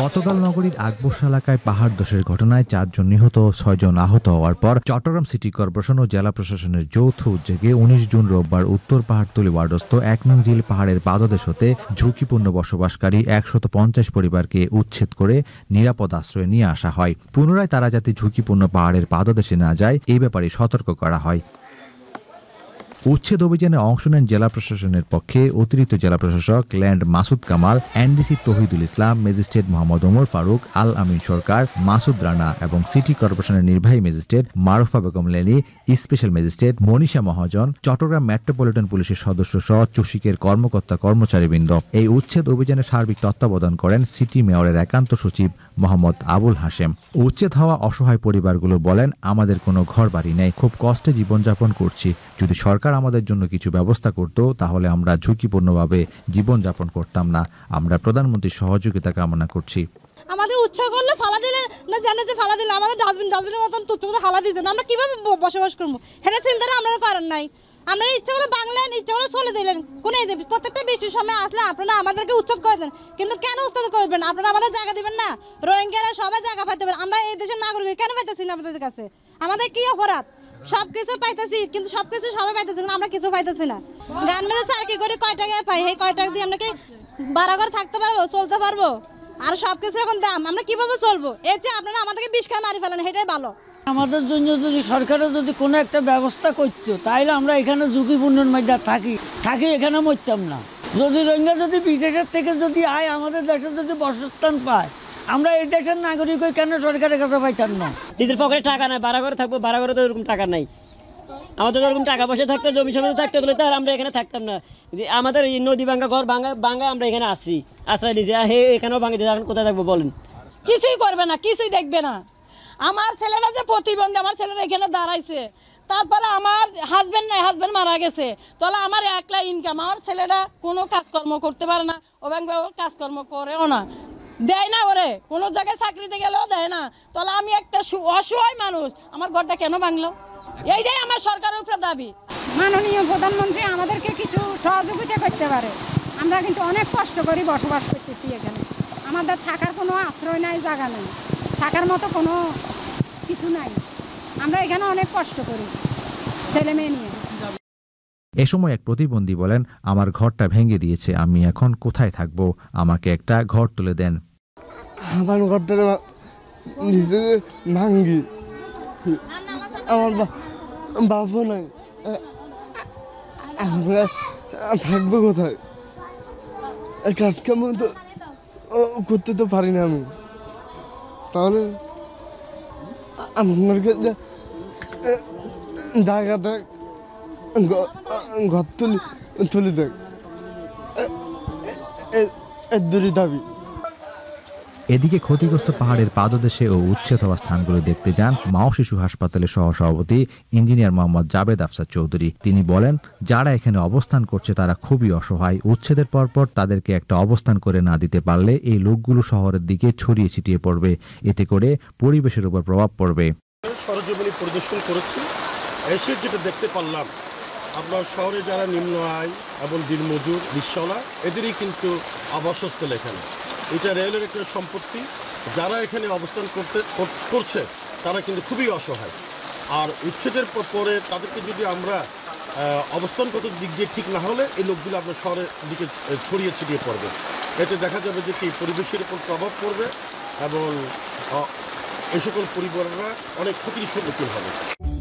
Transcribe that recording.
গতকাল নগরীর আকবর্ষ এলাকায় পাহাড় ধসের ঘটনায় চারজন নিহত ছয়জন আহত হওয়ার পর চট্টগ্রাম সিটি কর্পোরেশন ও জেলা প্রশাসনের যৌথ উদ্যোগে উনিশ জুন রোববার উত্তর পাহাড়তলি ওয়ার্ডস্থ এক নং জিল পাহাড়ের পাদদেশ হতে ঝুঁকিপূর্ণ বসবাসকারী একশত পঞ্চাশ পরিবারকে উচ্ছেদ করে নিরাপদ আশ্রয়ে নিয়ে আসা হয় পুনরায় তারা যাতে ঝুঁকিপূর্ণ পাহাড়ের পাদদেশে না যায় এই ব্যাপারে সতর্ক করা হয় উচ্ছেদ অভিযানে অংশ নেন জেলা প্রশাসনের পক্ষে অতিরিক্ত জেলা প্রশাসক land Masud Kamal NDC Tohidul Islam magistrate Mohammad Omar Faruk Al Amin Sarkar Masud Rana এবং সিটি কর্পোরেশনের নির্বাহী magistrate Marufa Begum Leni special magistrate Manisha Mahajan Chattogram metropolitan পুলিশের সদস্য সহ চসিকের কর্মকর্তা কর্মচারীবৃন্দ এই উচ্ছেদ অভিযানে সার্বিক তত্ত্বাবধান করেন সিটি মেয়রের একান্ত সচিব মোহাম্মদ আবুল হাশেম উচ্ছেদ হওয়া অসহায় পরিবারগুলো বলেন আমাদের কোনো ঘর বাড়ি নেই খুব কষ্টে জীবনযাপন করছি যদি সরকার আমাদের জন্য কিছু ব্যবস্থা করত তাহলে আমরা ঝুঁকিপূর্ণভাবে জীবনযাপন করতাম না আমরা প্রধানমন্ত্রীর সহযোগিতা কামনা করছি আমাদের উৎসাহ করলে ফালা দিলে না জানে যে ফালা দিলে আমাদের ডাস্টবিন ডাস্টবিনের মতন তুচ্ছ মতো হালা দিয়েছে আমরা কীভাবে বসবাস করবো হেরে চিন্তা আমরা কারণ নাই আমরা ইচ্ছা করে বাংলায় ইচ্ছা করে চলে দিলেন কোনো প্রত্যেকটা বৃষ্টির সময় আসলে আপনারা আমাদেরকে উচ্ছেদ করে দেন কিন্তু কেন উচ্ছেদ করবেন আপনারা আমাদের জায়গা দিবেন না রোহিঙ্গারা সবাই জায়গা পাইতে পারেন আমরা এই দেশের নাগরিক কেন পাইতেছি না আপনাদের কাছে আমাদের কি অপরাধ সব কিছু পাইতেছি কিন্তু সব কিছু সবাই পাইতেছি কিন্তু আমরা কিছু পাইতেছি না গান মেলে আর কি করে কয় টাকায় পাই সেই কয় টাকা দিয়ে আমরা কি ভাড়া করে থাকতে পারবো চলতে পারবো আর সব কিছু এখন দাম আমরা কিভাবে চলবো এই যে আপনারা আমাদেরকে বিষ খায় মারি ফেলেন সেটাই ভালো আমাদের জন্য যদি সরকারের যদি কোনো একটা ব্যবস্থা করতো তাহলে আমরা এখানে ঝুঁকিপূর্ণের মধ্যে থাকি থাকি এখানে মরতাম না যদি রোহিঙ্গা যদি বিদেশের থেকে যদি আয় আমাদের দেশে যদি বসস্থান পায় আমরা এই দেশের নাগরিক হয়ে কেন সরকারের কাছে পাইতাম না নিজের পকেটে টাকা নাই ভাড়া করে থাকবো ভাড়া করে তো এরকম টাকা নাই আমাদের তো ওরকম টাকা পয়সা থাকতো জমি সমিতি থাকতে গেলে তাহলে আমরা এখানে থাকতাম না যে আমাদের এই নদী ভাঙ্গা ঘর ভাঙ্গা ভাঙ্গা আমরা এখানে আসি আশ্রয় নিজে হে এখানেও ভাঙে দিয়ে এখন কোথায় থাকবো বলেন কিছুই করবে না কিছুই দেখবে না আমার ছেলেরা যে প্রতিবন্ধী আমার ছেলেরা এখানে দাঁড়াইছে তারপরে আমার হাজব্যান্ড নাই হাজব্যান্ড মারা গেছে তাহলে আমার একলা ইনকাম আমার ছেলেরা কোনো কাজকর্ম করতে পারে না ও ব্যাংক কাজকর্ম করেও না দেয় না ওরে কোনো জায়গায় চাকরিতে গেলেও দেয় না তাহলে আমি একটা অসহায় মানুষ আমার ঘরটা কেন ভাঙলো এইটাই আমার সরকারের উপরে দাবি মাননীয় প্রধানমন্ত্রী আমাদেরকে কিছু সহযোগিতা করতে পারে আমরা কিন্তু অনেক কষ্ট করি বসবাস করতেছি এখানে আমাদের থাকার কোনো আশ্রয় নাই জায়গা নাই থাকার মতো কোনো কিছু নাই আমরা এখানে অনেক কষ্ট করি ছেলে মেয়ে নিয়ে এ সময় এক প্রতিবন্ধী বলেন আমার ঘরটা ভেঙে দিয়েছে আমি এখন কোথায় থাকব আমাকে একটা ঘর তুলে দেন আমার ঘরটা নিজে ভাঙ্গি আমার বাপও নাই আমরা থাকবো কোথায় কাজ কাম তো করতে তো পারি না আমি তাহলে আমার জায়গাটা ঘর তুলি তুলি দেখ দাবি এদিকে ক্ষতিগ্রস্ত পাহাড়ের পাদদেশে ও উচ্ছেদ হওয়া স্থানগুলো দেখতে যান মাও শিশু হাসপাতালের সহসভাপতি ইঞ্জিনিয়ার মোহাম্মদ জাবেদ আফসার চৌধুরী তিনি বলেন যারা এখানে অবস্থান করছে তারা খুবই অসহায় উচ্ছেদের পরপর তাদেরকে একটা অবস্থান করে না দিতে পারলে এই লোকগুলো শহরের দিকে ছড়িয়ে ছিটিয়ে পড়বে এতে করে পরিবেশের উপর প্রভাব পড়বে পরিদর্শন করেছি এসে যেটা দেখতে পারলাম আপনার শহরে যারা নিম্ন আয় এবং দিনমজুর নিঃশলা এদেরই কিন্তু আবাসস্থল এখানে এটা রেলের একটা সম্পত্তি যারা এখানে অবস্থান করতে করছে তারা কিন্তু খুবই অসহায় আর উচ্ছেদের পরে তাদেরকে যদি আমরা অবস্থানগত দিক দিয়ে ঠিক না হলে এই লোকগুলো আপনার শহরের দিকে ছড়িয়ে ছিটিয়ে পড়বে এতে দেখা যাবে যে কি পরিবেশের উপর প্রভাব পড়বে এবং এই সকল পরিবারেরা অনেক ক্ষতির সম্মুখীন হবে